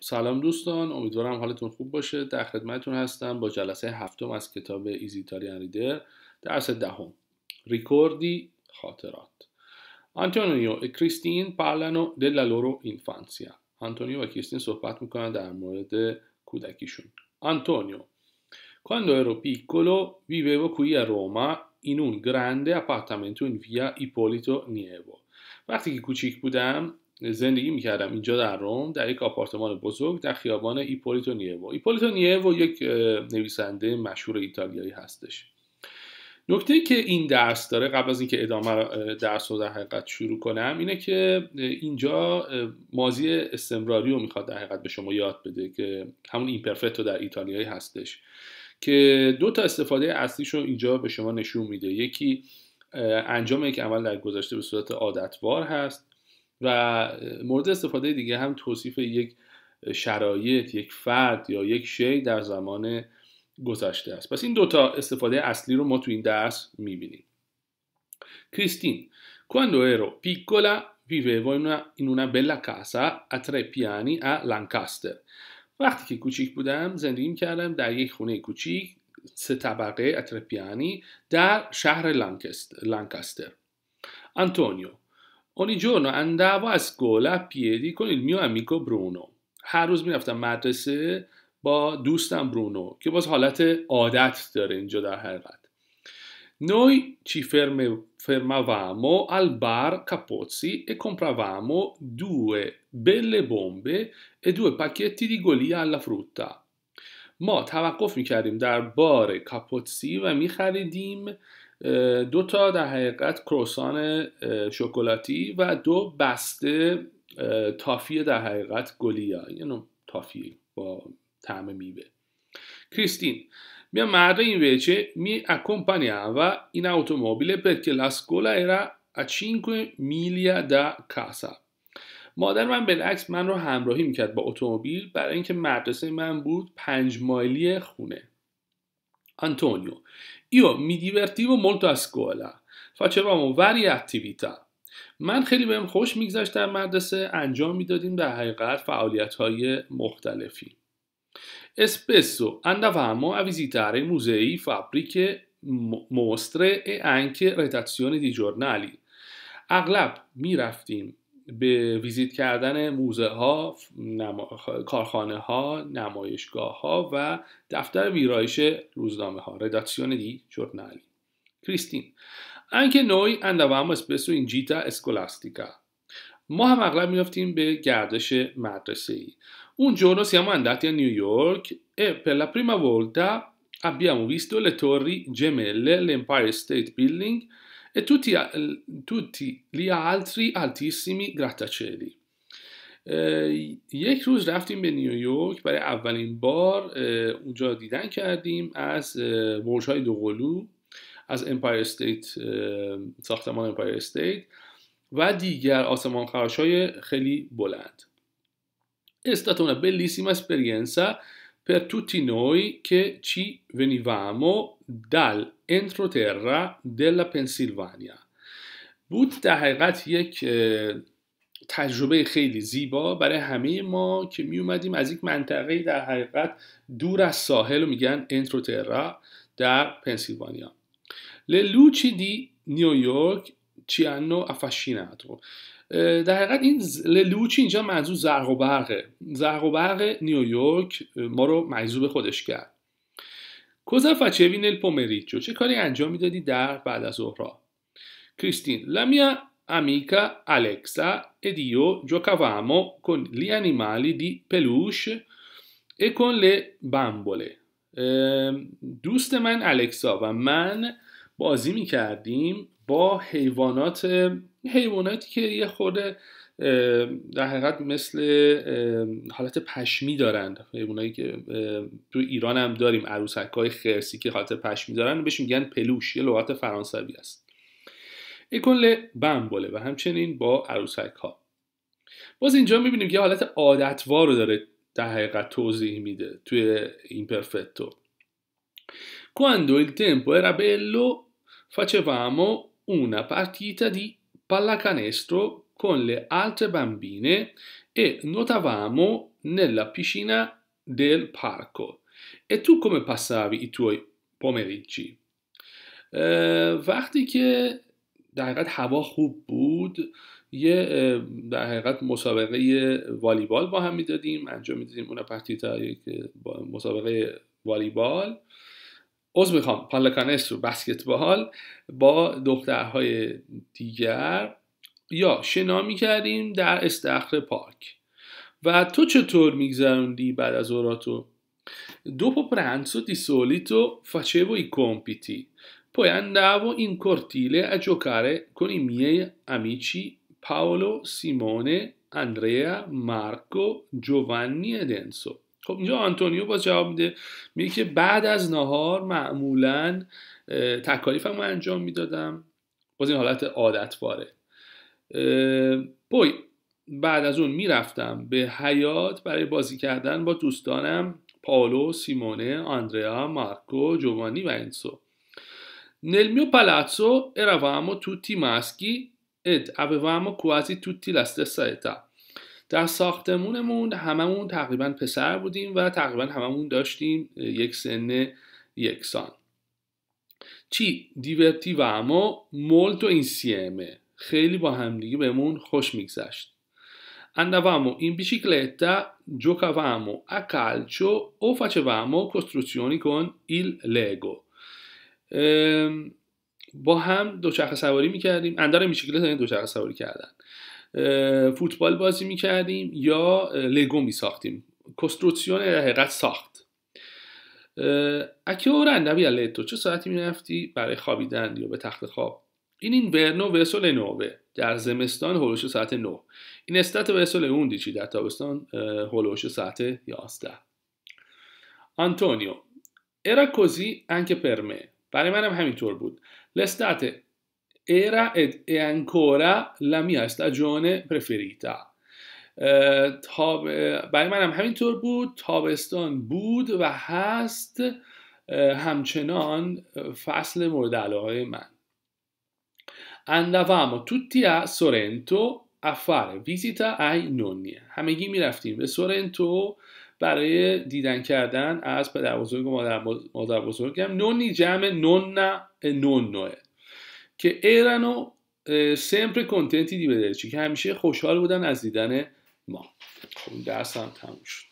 سلام دوستان امیدوارم حالتون خوب باشه در خدمتتون هستم با جلسه هفتم از کتاب ایزیتالیان ریدر درس دهم ریکوردی خاطرات آنتونیو و کریستین پارلانو دلا لورو اینفانسیا آنتونیو و کریستین صحبت میکنن در مورد کودکیشون آنتونیو Quando ero piccolo vivevo qui a Roma in un grande appartamento in via Ippolito Nievo. وقتی که کوچیک بودم زندگی میکردم اینجا در روم در یک آپارتمان بزرگ در خیابان ایپولیتو نیوو ایپولیتو نیوو یک نویسنده مشهور ایتالیایی هستش نکته که این درس داره قبل از اینکه ادامه درس رو در حقیقت شروع کنم اینه که اینجا مازی استمراری رو میخواد در حقیقت به شما یاد بده که همون ایمپرفتو در ایتالیایی هستش که دو تا استفاده اصلیش رو اینجا به شما نشون میده یکی انجام یک عمل در گذشته به صورت عادتوار هست و مورد استفاده دیگه هم توصیف یک شرایط یک فرد یا یک شی در زمان گذشته است پس این دوتا استفاده اصلی رو ما تو این درس میبینیم کریستین quando ero piccola vivevo in una, in una bella casa a tre وقتی که کوچیک بودم زندگی کردم در یک خونه کوچیک سه طبقه پیانی در شهر لانکستر, لانکستر. آنتونیو ogni giorno andavo a scuola a piedi con il mio amico Bruno. هر روز میرفتم مدرسه با دوستم برونو که باز حالت عادت داره اینجا در حقیقت Noi ci fermavamo al bar Capozzi e compravamo due belle bombe e due pacchetti di golia alla frutta. ما توقف میکردیم در بار کاپوتسی و میخریدیم دو تا در حقیقت کروسان شکلاتی و دو بسته تافی در حقیقت گلیا یه نوع تافیه با طعم میوه کریستین می مادر این mi می in automobile perché la scuola era a 5 miglia da casa. مادر من بالعکس من رو همراهی میکرد با اتومبیل برای اینکه مدرسه من بود پنج مایلی خونه. آنتونیو io mi divertivo molto a scuola, facevamo varie attività. من خیلی بهم خوش میگذشت در مدرسه انجام میدادیم در حقیقت فعالیت های مختلفی اسپسو، andavamo a visitare musei, fabbriche, mostre e anche redazioni di اغلب میرفتیم به ویزیت کردن موزه ها نما... کارخانه ها نمایشگاه ها و دفتر ویرایش روزنامه ها رداکسیون دی جورنالی کریستین anche نوی اندوام اسپسو in gita اسکولاستیکا ما هم اغلب میافتیم به گردش مدرسه ای اون giorno siamo andati a New York e per la prima volta abbiamo visto le torri gemelle l'Empire State Building e tutti, eh, tutti gli altri altissimi grattacieli. یک روز رفتیم به نیویورک برای اولین بار اونجا دیدن کردیم از برج های دوقلو از امپایر استیت ساختمان امپایر استیت و دیگر آسمان خراش های خیلی بلند استاتون بلیسیم اسپریانسا، پریانسا per tutti noi che ci venivamo entroterra della پنسیلوانیا بود در حقیقت یک eh, تجربه خیلی زیبا برای همه ما که می اومدیم از یک منطقه در حقیقت دور از ساحل و میگن انتروترا در پنسیلوانیا Le دی نیویورک چیانو افاشیناتو در حقیقت این لوچی اینجا منظور زرق و برقه زرق و برق نیویورک ما رو مجذوب خودش کرد کوزا نل پومریچو چه کاری انجام میدادی در بعد از کریستین لامیا امیکا الکسا ادیو io giocavamo con gli animali di peluche e con le bambole دوست من الکسا و من بازی می کردیم با حیوانات حیواناتی که یه خورده در حقیقت مثل حالت پشمی دارند حیوانایی که تو ایران هم داریم عروسک های خرسی که حالت پشمی دارن بهش میگن پلوش یه لغت فرانسوی است اکل بمبله و همچنین با عروسک ها باز اینجا میبینیم که حالت عادتوار رو داره در حقیقت توضیح میده توی پرفتو quando il tempo era bello facevamo una partita di pallacanestro con le altre bambine e nuotavamo nella piscina del parco. E tu come passavi i tuoi pomeriggi? وقتی که در حقیقت هوا خوب بود یه در حقیقت مسابقه والیبال با هم میدادیم انجام میدادیم اون پرتیتا یک مسابقه والیبال از میخوام پالکانس و بسکتبال با دخترهای دیگر یا شنا میکردیم در استخر پارک. و تو چطور میگذروندی بعد از اوراتو دو پو پرانسو دی سولیتو فچه بای کمپیتی پای اندو این کرتیله اجوکاره کنی میه امیچی پاولو سیمونه اندریا مارکو جوانی ادنسو. خب اینجا آنتونیو باز جواب میده میگه که بعد از نهار معمولا تکالیفم انجام میدادم باز این حالت عادت باره پوی بعد از اون میرفتم به حیات برای بازی کردن با دوستانم پاولو، سیمونه، آندریا، مارکو، جوانی و انسو Nel mio palazzo eravamo tutti maschi اد avevamo quasi tutti la stessa در ساختمونمون هممون تقریبا پسر بودیم و تقریبا هممون داشتیم یک سن یکسان ci divertivamo molto insieme خیلی با همدیگه بهمون خوش میگذشت اندوامو این بیشیکلتا giocavamo a او o facevamo costruzioni ایل لگو با هم دوچرخه سواری میکردیم اندار بیچیکلت یعنی دوچرخه سواری کردن فوتبال بازی میکردیم یا لگو میساختیم کنستروکسیون حقیقت ساخت اکی اورن نبی چه ساعتی میرفتی برای خوابیدن یا به تخت خواب این این ورنو ویسول نوه در زمستان هولوش ساعت 9 این استت ویسول اون دیچی در تابستان هولوش ساعت 11 آنتونیو ارا انک anche برای منم همینطور بود لستت era ed è ancora la mia stagione preferita تاب... برای منم همینطور بود تابستان بود و هست همچنان فصل مورد علاقه من اندوامو tutti a Sorrento a fare visita ai همگی میرفتیم به سورنتو برای دیدن کردن از پدر بزرگ و مادر, بزرگم نونی جمع نون نونوه که ایرانو sempre کنتنتی دی بدهد که همیشه خوشحال بودن از دیدن ما خب درس هم تموم شد